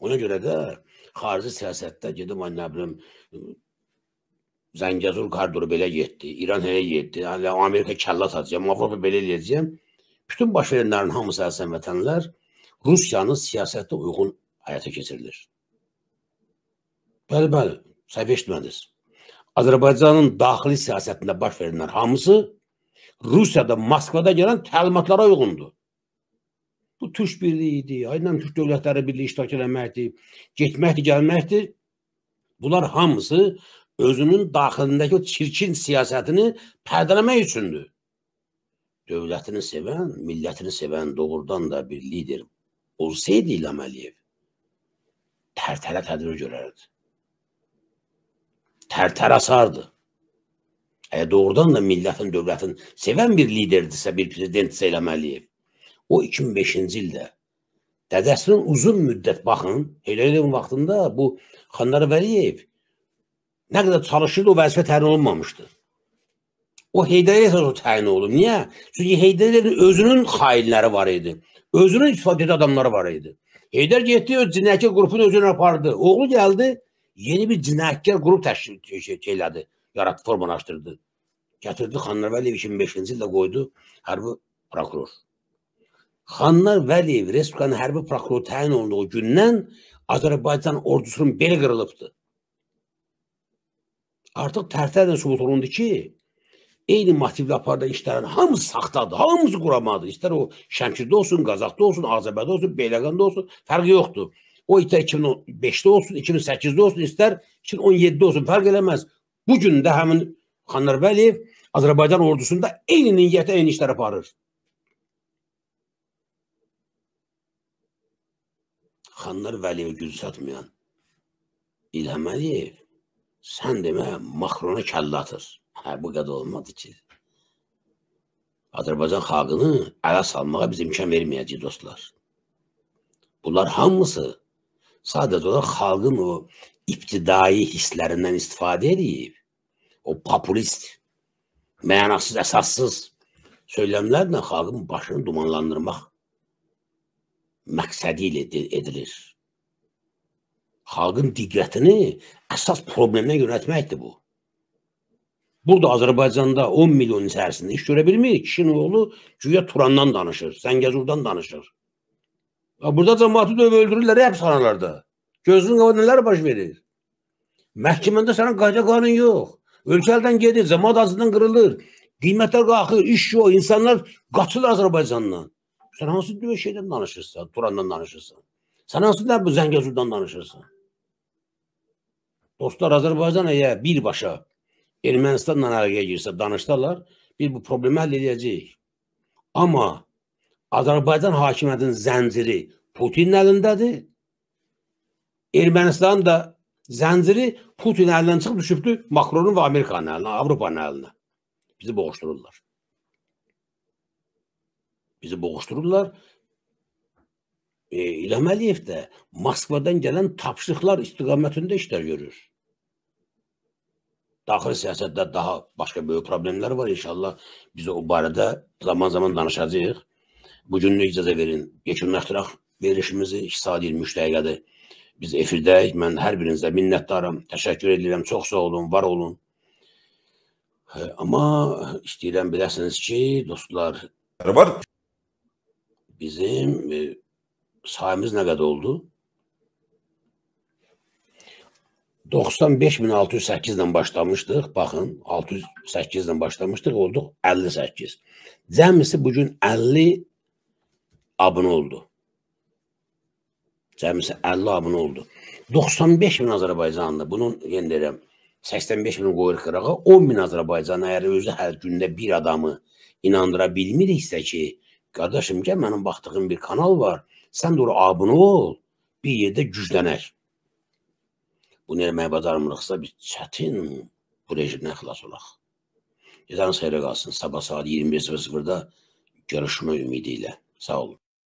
Ona görə də xarici siyasətdə gedim, nə bilim, Zəngəzur karduru belə getdi, İran elə getdi, hələ Amerika kəllə atacaq, Avropa belə eləyəcəyəm. Bütün baş verənlərin hamısı əsən vətənlər Rusiyanın siyasətə uyğun həyata keçirilir. Bəli, bəli, səhv eşitmədiniz. Azərbaycanın daxili siyasətində baş verənlər hamısı Rusiyada, Moskvada gələn təlimatlara uyğundur. Bu Türk birliyi idi, aydınlan Türk dövlətləri birliyi iştirak eləməkdir, getməkdir, gəlməkdir. Bunlar hamısı özünün daxilindəki o çirkin siyasətini pərdələmək üçündür. Dövlətini sevən, millətini sevən doğrudan da bir lider olsaydı İlham Əliyev, tərtərə tədbir görərdi. Tərtərə sardı. Əgər doğrudan da millətin, dövlətin sevən bir liderdirsə, bir prezidentdirsə İlham Əliyev, O 2005-ci ildə dədəsinin uzun müddət baxın, Heydərin vaxtında bu Xanlar Vəliyev nə qədər çalışırdı o vəzifə təyin olunmamışdı. O Heydəriyə o təyin olub. Niyə? Çünki Heydərin özünün xainləri var idi. Özünün istifadə edən adamları var idi. Heydər getdi, öz cinayətkar qrupunu özünə apardı. Oğlu gəldi, yeni bir cinayətkar qrup təşkil elədi, yaratdı, formalaşdırdı. Gətirdi Xanlar Vəliyev 2005-ci ildə qoydu hərbi prokuror. Xanlar Vəliyev Respublikanın hərbi prokuroru təyin olunduğu gündən Azərbaycan ordusunun beli qırılıbdır. Artıq tərtərlə subut olundu ki, eyni motivlə aparılan işlərin hamısı saxtadır, hamısı quramadır. İstər o Şəmkirdə olsun, Qazaqda olsun, Azərbayda olsun, Beyləqanda olsun, fərqi yoxdur. O istər 2005-də olsun, 2008-də olsun, istər 2017-də olsun, fərq eləməz. Bugün də həmin Xanlar Vəliyev Azərbaycan ordusunda eyni niyyətə eyni işlər aparır. Xanlar Vəliyevə güc çatmayan İlham Əliyev sən demə Makrona kəllə atır. Hə, bu qədər olmadı ki. Azərbaycan xalqını ələ salmağa biz imkan verməyəcəyik dostlar. Bunlar hamısı sadəcə olaraq xalqın o ibtidai hisslərindən istifadə edib, o populist, mənasız, əsassız söyləmlərlə xalqın başını dumanlandırmaq məqsədi ilə edilir. Xalqın diqqətini əsas problemlə yönətməkdir bu. Burada Azərbaycanda 10 milyon içərisində iş görə bilmir. Kişinin oğlu güya Turandan danışır, Zəngəzurdan danışır. Ya burada cəmaatı döv öldürürlər həbsxanalarda. Gözünün qabı nələr baş verir? Məhkəməndə sənin qayda qanun yox. Ölkəldən gedir, cəmaat acından qırılır. Qiymətlər qalxır, iş yox, insanlar qaçılır Azərbaycandan. Sən hansı dünya şeydən danışırsan, Turandan danışırsan? Sən hansı da bu Zəngəzurdan danışırsan? Dostlar, Azərbaycan əgər birbaşa Ermənistanla əlaqəyə girsə, danışsalar, bir bu problemi həll edəcəyik. Amma Azərbaycan hakimiyyətinin zənciri Putin əlindədir. Ermənistanın da zənciri Putin əlindən çıxıb düşübdü Makronun və Amerikanın əlinə, Avropanın əlinə. Bizi boğuşdururlar bizi boğuşdururlar. E, İlham Əliyev də Moskvadan gələn tapşırıqlar istiqamətində işlər görür. Daxili siyasətdə daha başqa böyük problemlər var. İnşallah biz o barədə zaman-zaman danışacağıq. Bugün icazə verin, yekunlaşdıraq verilişimizi 2 saat 23 dəqiqədir. Biz efirdəyik. Mən hər birinizə minnətdaram. Təşəkkür edirəm. Çox sağ olun, var olun. E, amma istəyirəm biləsiniz ki, dostlar, var. Bizim e, sayımız nə qədər oldu? 95608-dən başlamışdıq. Baxın, 608-dən başlamışdıq, olduq 58. Cəmisi bu gün 50 abunə oldu. Cəmisi 50 abunə oldu. 95 min Azərbaycanlı, bunun yenə deyirəm, 85 min qoyur qırağa, 10 min Azərbaycan əgər özü hər gündə bir adamı inandıra bilmiriksə ki, Qardaşım, gəl mənim baxdığım bir kanal var. Sən də ora abunə ol. Bir yerdə güclənək. Bunu eləməyə bacarmırıqsa biz çətin bu rejimdən xilas olaq. Gecəniz xeyrə qalsın. Sabah saat 21:00-da görüşmə ümidi ilə. Sağ olun.